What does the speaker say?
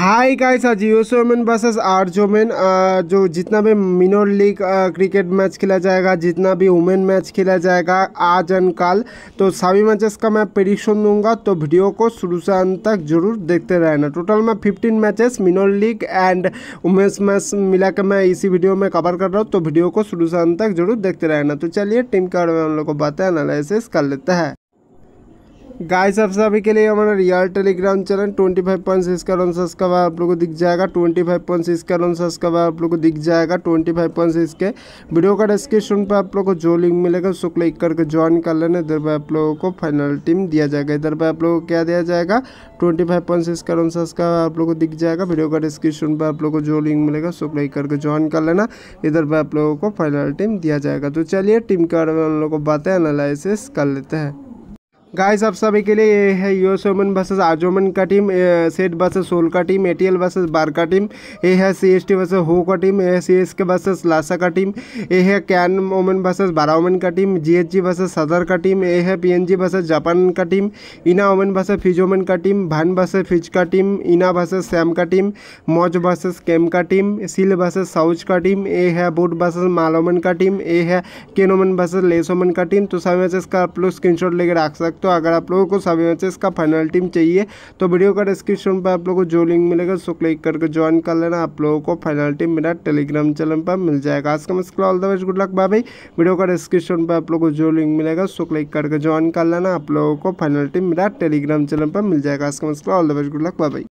high guys आज यूसोमैन versus आर्जोमैन जो जितना भी मिनोर लीग क्रिकेट मैच खेला जाएगा जितना भी वुमेन मैच खेला जाएगा आज एंड कल तो सभी मैचेस का मैं प्रिडिक्शन दूंगा तो वीडियो को शुरू से अंत तक जरूर देखते रहना टोटल मैं fifteen matches minor league and women's match मिला के मैं इसी वीडियो में कवर कर रहा हूँ तो वीडियो को शुरू से अंत तक जरूर देखते रहना तो चलिए टीम के बारे में हम लोग को बताया एनालिसिस कर लेते हैं गाइस आप सभी के लिए हमारा real Telegram channel twenty five point six का रन सब्सक्राइब आप लोगों को दिख जाएगा ट्वेंटी फाइव पॉइंट सिक्स का रन सब्सक्राइब आप लोगों को दिख जाएगा ट्वेंटी फाइव पॉइंट सिक्स के वीडियो का डिस्क्रिप्शन पर आप लोग को जो लिंक मिलेगा उसको क्लिक करके ज्वाइन कर लेना इधर पर आप लोगों को फाइनल टीम दिया जाएगा इधर पर आप लोग को क्या दिया जाएगा ट्वेंटी फाइव पॉइंट सिक्स का रन सब्सक्राइब आप लोग को दिख जाएगा वीडियो का डिस्क्रिप्शन पर आप लोग को जो लिंक मिलेगा उसको क्लिक करके ज्वाइन कर लेना इधर पर आप लोगों को फाइनल टीम दिया जाएगा तो चलिए टीम के बारे में हम लोग को बातें एनालिसिस कर लेते हैं गाइस आप सभी के लिए ये है यूएस ओमन बसेस आजोमन का टीम सेट बसेस सोल का टीम टी बसेस बार का टीम ए है सी एस टी बसेस हो का टीम ए सी एस के बसेस लासा का टीम ए है कैन ओमन बसेस बारा ओमन का team G H G versus सदर का टीम ए है P N G versus Japan का टीम इना ओमन वर्सेस फिजोमन का टीम भान बसेस फिज का टीम इना बसेस सैम का टीम मौज बसेस कैम का टीम सिल बसेस साउच का टीम ए है बसेस माल ओमन का टीम ए है बसेस लेस ओमन का टीम तो सभी बसेस का आप लोग लेकर रख सकते सकते हो अगर आप लोगों को सभी मैचेस का फाइनल टीम चाहिए तो वीडियो का डिस्क्रिप्शन पर आप लोगों को जो लिंक मिलेगा उसको क्लिक करके ज्वाइन कर लेना आप लोगों को फाइनल टीम मेरा टेलीग्राम चैनल पर मिल जाएगा आज का मस्कला all the best good luck भाई वीडियो का डिस्क्रिप्शन पर आप लोगों को जो लिंक मिलेगा उसको क्लिक करके ज्वाइन कर लेना आप लोगों को फाइनल टीम मेरा टेलीग्राम चैनल पर मिल जाएगा आज का मस्कला all the best good luck Babi